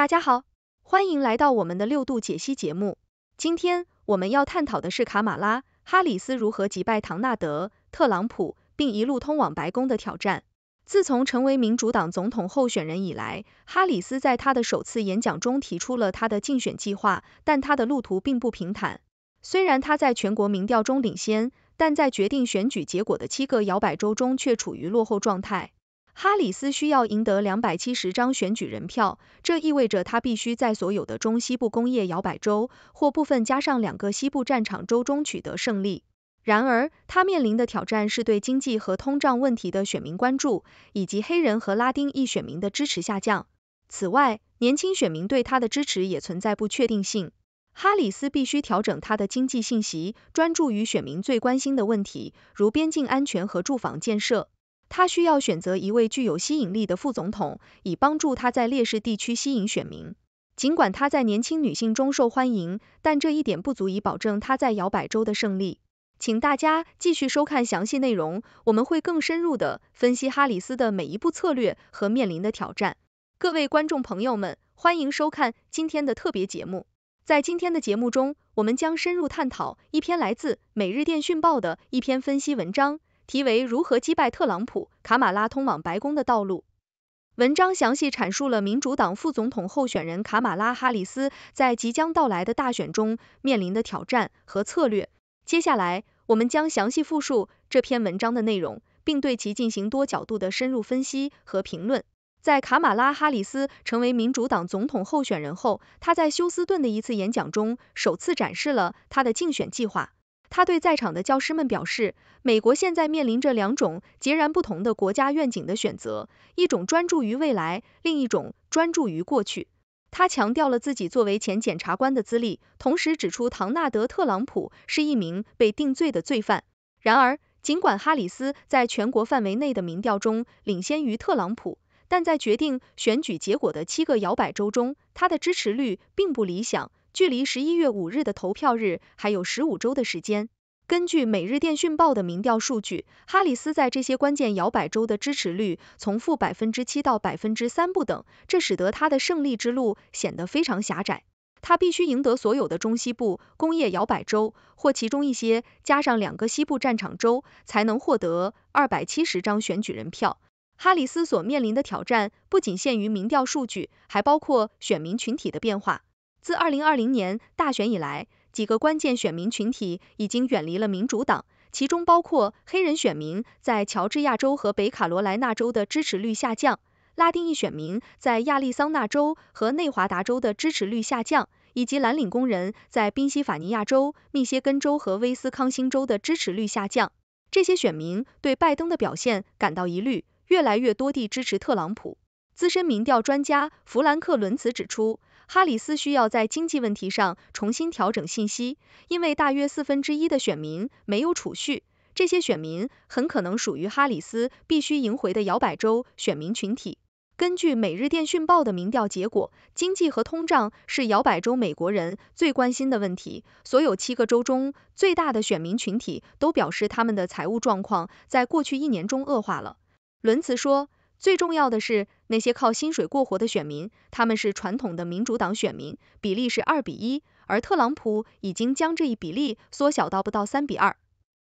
大家好，欢迎来到我们的六度解析节目。今天我们要探讨的是卡马拉·哈里斯如何击败唐纳德·特朗普，并一路通往白宫的挑战。自从成为民主党总统候选人以来，哈里斯在他的首次演讲中提出了他的竞选计划，但他的路途并不平坦。虽然他在全国民调中领先，但在决定选举结果的七个摇摆州中却处于落后状态。哈里斯需要赢得两百七十张选举人票，这意味着他必须在所有的中西部工业摇摆州或部分加上两个西部战场州中取得胜利。然而，他面临的挑战是对经济和通胀问题的选民关注，以及黑人和拉丁裔选民的支持下降。此外，年轻选民对他的支持也存在不确定性。哈里斯必须调整他的经济信息，专注于选民最关心的问题，如边境安全和住房建设。他需要选择一位具有吸引力的副总统，以帮助他在劣势地区吸引选民。尽管他在年轻女性中受欢迎，但这一点不足以保证他在摇摆州的胜利。请大家继续收看详细内容，我们会更深入的分析哈里斯的每一步策略和面临的挑战。各位观众朋友们，欢迎收看今天的特别节目。在今天的节目中，我们将深入探讨一篇来自《每日电讯报》的一篇分析文章。题为《如何击败特朗普：卡马拉通往白宫的道路》。文章详细阐述了民主党副总统候选人卡马拉哈里斯在即将到来的大选中面临的挑战和策略。接下来，我们将详细复述这篇文章的内容，并对其进行多角度的深入分析和评论。在卡马拉哈里斯成为民主党总统候选人后，他在休斯顿的一次演讲中首次展示了他的竞选计划。他对在场的教师们表示，美国现在面临着两种截然不同的国家愿景的选择，一种专注于未来，另一种专注于过去。他强调了自己作为前检察官的资历，同时指出唐纳德·特朗普是一名被定罪的罪犯。然而，尽管哈里斯在全国范围内的民调中领先于特朗普，但在决定选举结果的七个摇摆州中，他的支持率并不理想。距离十一月五日的投票日还有十五周的时间。根据《每日电讯报》的民调数据，哈里斯在这些关键摇摆州的支持率从负百分之七到百分之三不等，这使得他的胜利之路显得非常狭窄。他必须赢得所有的中西部工业摇摆州，或其中一些加上两个西部战场州，才能获得二百七十张选举人票。哈里斯所面临的挑战不仅限于民调数据，还包括选民群体的变化。自二零二零年大选以来，几个关键选民群体已经远离了民主党，其中包括黑人选民在乔治亚州和北卡罗来纳州的支持率下降，拉丁裔选民在亚利桑那州和内华达州的支持率下降，以及蓝领工人在宾夕法尼亚州、密歇根州和威斯康星州的支持率下降。这些选民对拜登的表现感到疑虑，越来越多地支持特朗普。资深民调专家弗兰克·伦茨指出。哈里斯需要在经济问题上重新调整信息，因为大约四分之一的选民没有储蓄，这些选民很可能属于哈里斯必须赢回的摇摆州选民群体。根据《每日电讯报》的民调结果，经济和通胀是摇摆州美国人最关心的问题。所有七个州中最大的选民群体都表示他们的财务状况在过去一年中恶化了。伦茨说。最重要的是，那些靠薪水过活的选民，他们是传统的民主党选民，比例是二比一，而特朗普已经将这一比例缩小到不到三比二。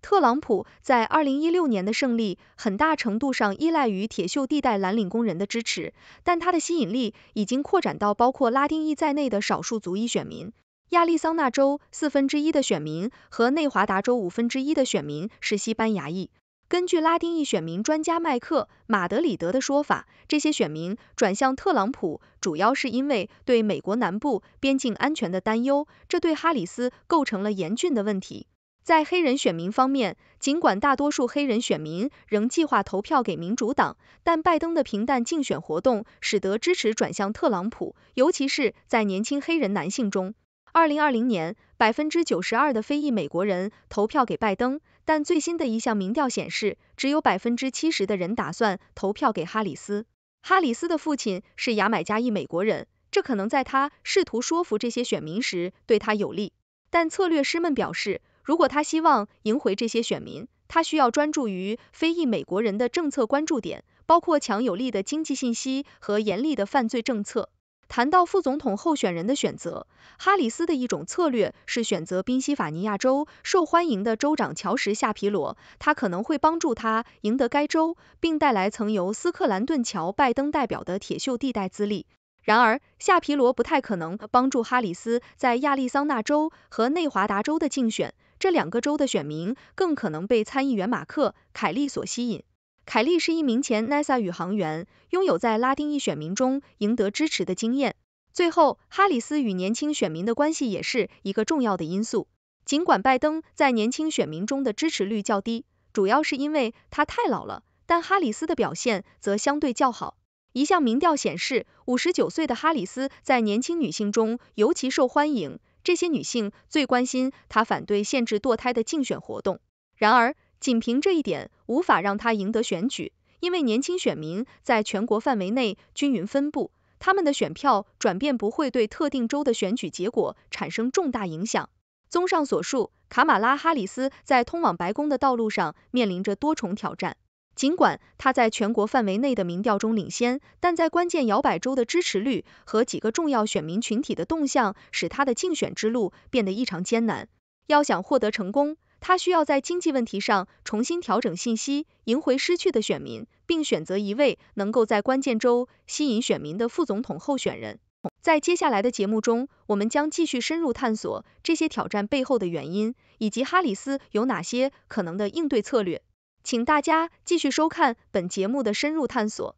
特朗普在二零一六年的胜利很大程度上依赖于铁锈地带蓝领工人的支持，但他的吸引力已经扩展到包括拉丁裔在内的少数族裔选民。亚利桑那州四分之一的选民和内华达州五分之一的选民是西班牙裔。根据拉丁裔选民专家麦克马德里德的说法，这些选民转向特朗普，主要是因为对美国南部边境安全的担忧，这对哈里斯构成了严峻的问题。在黑人选民方面，尽管大多数黑人选民仍计划投票给民主党，但拜登的平淡竞选活动使得支持转向特朗普，尤其是在年轻黑人男性中。二零二零年，百分之九十二的非裔美国人投票给拜登。但最新的一项民调显示，只有百分之七十的人打算投票给哈里斯。哈里斯的父亲是牙买加裔美国人，这可能在他试图说服这些选民时对他有利。但策略师们表示，如果他希望赢回这些选民，他需要专注于非裔美国人的政策关注点，包括强有力的经济信息和严厉的犯罪政策。谈到副总统候选人的选择，哈里斯的一种策略是选择宾夕法尼亚州受欢迎的州长乔什夏皮罗，他可能会帮助他赢得该州，并带来曾由斯克兰顿乔拜登代表的铁锈地带资历。然而，夏皮罗不太可能帮助哈里斯在亚利桑那州和内华达州的竞选，这两个州的选民更可能被参议员马克凯利所吸引。凯利是一名前 NASA 宇航员，拥有在拉丁裔选民中赢得支持的经验。最后，哈里斯与年轻选民的关系也是一个重要的因素。尽管拜登在年轻选民中的支持率较低，主要是因为他太老了，但哈里斯的表现则相对较好。一项民调显示，五十九岁的哈里斯在年轻女性中尤其受欢迎，这些女性最关心他反对限制堕胎的竞选活动。然而，仅凭这一点，无法让他赢得选举，因为年轻选民在全国范围内均匀分布，他们的选票转变不会对特定州的选举结果产生重大影响。综上所述，卡马拉·哈里斯在通往白宫的道路上面临着多重挑战。尽管他在全国范围内的民调中领先，但在关键摇摆州的支持率和几个重要选民群体的动向，使他的竞选之路变得异常艰难。要想获得成功，他需要在经济问题上重新调整信息，赢回失去的选民，并选择一位能够在关键州吸引选民的副总统候选人。在接下来的节目中，我们将继续深入探索这些挑战背后的原因，以及哈里斯有哪些可能的应对策略。请大家继续收看本节目的深入探索。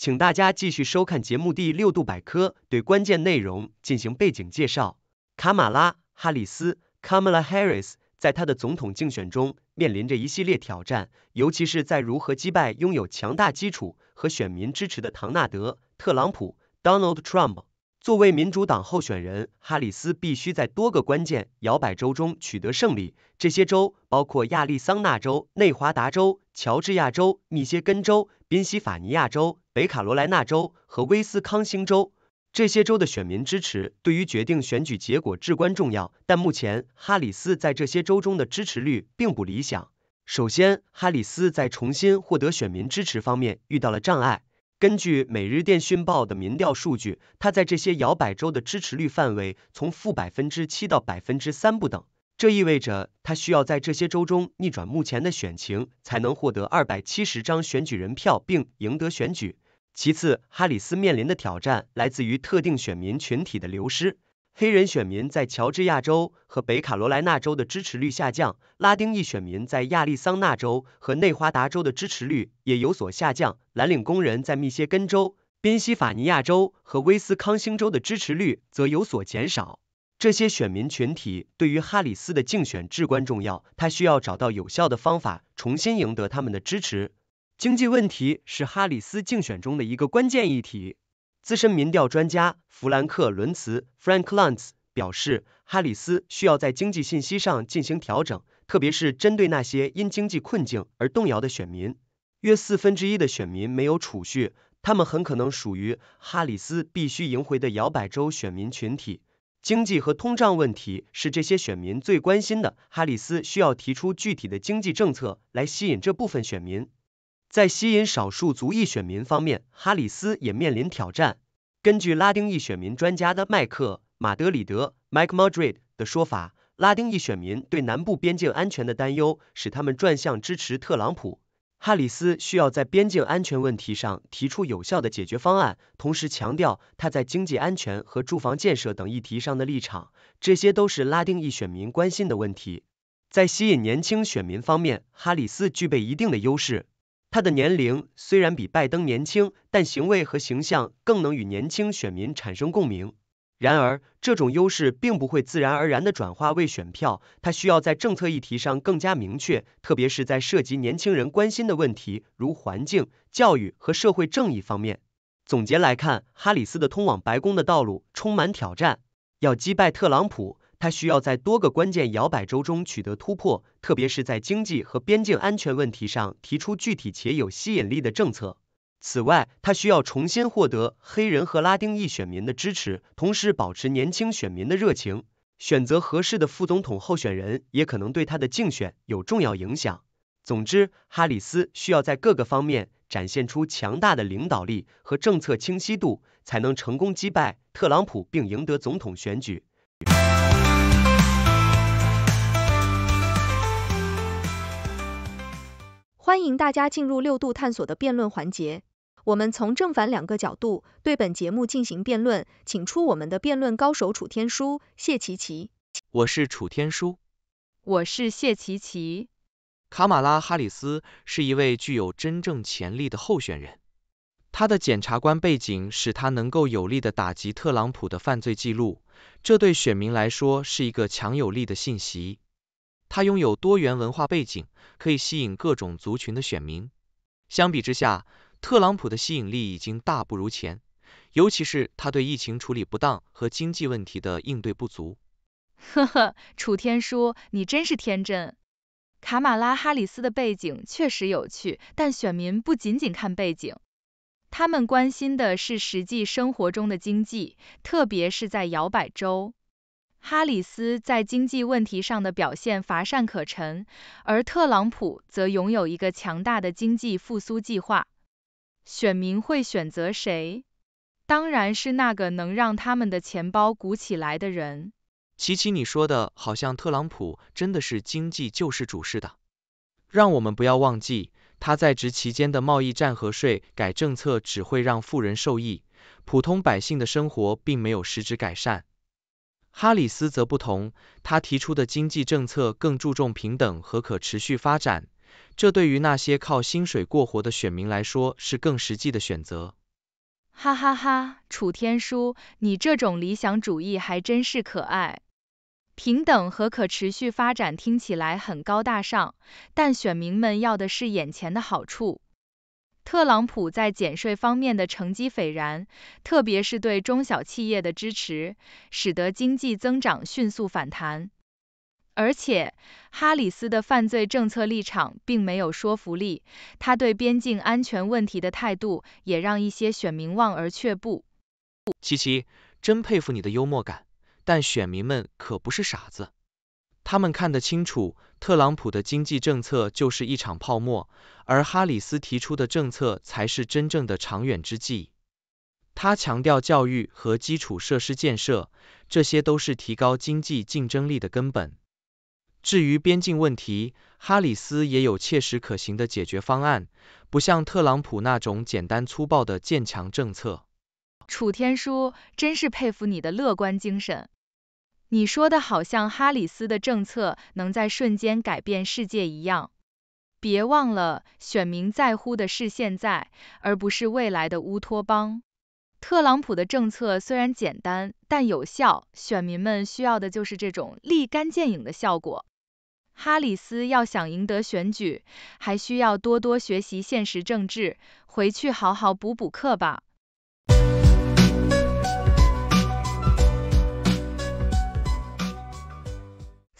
请大家继续收看节目《第六度百科》，对关键内容进行背景介绍。卡马拉·哈里斯 （Kamala Harris） 在她的总统竞选中面临着一系列挑战，尤其是在如何击败拥有强大基础和选民支持的唐纳德·特朗普 （Donald Trump）。作为民主党候选人，哈里斯必须在多个关键摇摆州中取得胜利，这些州包括亚利桑那州、内华达州、乔治亚州、密歇根州、宾夕法尼亚州。北卡罗来纳州和威斯康星州这些州的选民支持对于决定选举结果至关重要，但目前哈里斯在这些州中的支持率并不理想。首先，哈里斯在重新获得选民支持方面遇到了障碍。根据《每日电讯报》的民调数据，他在这些摇摆州的支持率范围从负百分之七到百分之三不等。这意味着他需要在这些州中逆转目前的选情，才能获得二百七十张选举人票并赢得选举。其次，哈里斯面临的挑战来自于特定选民群体的流失。黑人选民在乔治亚州和北卡罗来纳州的支持率下降，拉丁裔选民在亚利桑那州和内华达州的支持率也有所下降，蓝领工人在密歇根州、宾夕法尼亚州和威斯康星州的支持率则有所减少。这些选民群体对于哈里斯的竞选至关重要，他需要找到有效的方法重新赢得他们的支持。经济问题是哈里斯竞选中的一个关键议题。资深民调专家弗兰克·伦茨 （Frank Luntz） 表示，哈里斯需要在经济信息上进行调整，特别是针对那些因经济困境而动摇的选民。约四分之一的选民没有储蓄，他们很可能属于哈里斯必须赢回的摇摆州选民群体。经济和通胀问题是这些选民最关心的，哈里斯需要提出具体的经济政策来吸引这部分选民。在吸引少数族裔选民方面，哈里斯也面临挑战。根据拉丁裔选民专家的麦克马德里德 （Mike Madrid） 的说法，拉丁裔选民对南部边境安全的担忧使他们转向支持特朗普。哈里斯需要在边境安全问题上提出有效的解决方案，同时强调他在经济安全和住房建设等议题上的立场，这些都是拉丁裔选民关心的问题。在吸引年轻选民方面，哈里斯具备一定的优势。他的年龄虽然比拜登年轻，但行为和形象更能与年轻选民产生共鸣。然而，这种优势并不会自然而然的转化为选票，他需要在政策议题上更加明确，特别是在涉及年轻人关心的问题，如环境、教育和社会正义方面。总结来看，哈里斯的通往白宫的道路充满挑战，要击败特朗普。他需要在多个关键摇摆州中取得突破，特别是在经济和边境安全问题上提出具体且有吸引力的政策。此外，他需要重新获得黑人和拉丁裔选民的支持，同时保持年轻选民的热情。选择合适的副总统候选人也可能对他的竞选有重要影响。总之，哈里斯需要在各个方面展现出强大的领导力和政策清晰度，才能成功击败特朗普并赢得总统选举。欢迎大家进入六度探索的辩论环节。我们从正反两个角度对本节目进行辩论，请出我们的辩论高手楚天舒、谢琪琪。我是楚天舒。我是谢琪琪。卡马拉哈里斯是一位具有真正潜力的候选人。他的检察官背景使他能够有力的打击特朗普的犯罪记录，这对选民来说是一个强有力的信息。他拥有多元文化背景，可以吸引各种族群的选民。相比之下，特朗普的吸引力已经大不如前，尤其是他对疫情处理不当和经济问题的应对不足。呵呵，楚天舒，你真是天真。卡马拉哈里斯的背景确实有趣，但选民不仅仅看背景，他们关心的是实际生活中的经济，特别是在摇摆州。哈里斯在经济问题上的表现乏善可陈，而特朗普则拥有一个强大的经济复苏计划。选民会选择谁？当然是那个能让他们的钱包鼓起来的人。琪琪，你说的好像特朗普真的是经济救世主似的。让我们不要忘记，他在职期间的贸易战和税改政策只会让富人受益，普通百姓的生活并没有实质改善。哈里斯则不同，他提出的经济政策更注重平等和可持续发展，这对于那些靠薪水过活的选民来说是更实际的选择。哈哈哈，楚天舒，你这种理想主义还真是可爱。平等和可持续发展听起来很高大上，但选民们要的是眼前的好处。特朗普在减税方面的成绩斐然，特别是对中小企业的支持，使得经济增长迅速反弹。而且，哈里斯的犯罪政策立场并没有说服力，他对边境安全问题的态度也让一些选民望而却步。七七，真佩服你的幽默感，但选民们可不是傻子。他们看得清楚，特朗普的经济政策就是一场泡沫，而哈里斯提出的政策才是真正的长远之计。他强调教育和基础设施建设，这些都是提高经济竞争力的根本。至于边境问题，哈里斯也有切实可行的解决方案，不像特朗普那种简单粗暴的建墙政策。楚天舒，真是佩服你的乐观精神。你说的好像哈里斯的政策能在瞬间改变世界一样。别忘了，选民在乎的是现在，而不是未来的乌托邦。特朗普的政策虽然简单，但有效，选民们需要的就是这种立竿见影的效果。哈里斯要想赢得选举，还需要多多学习现实政治，回去好好补补课吧。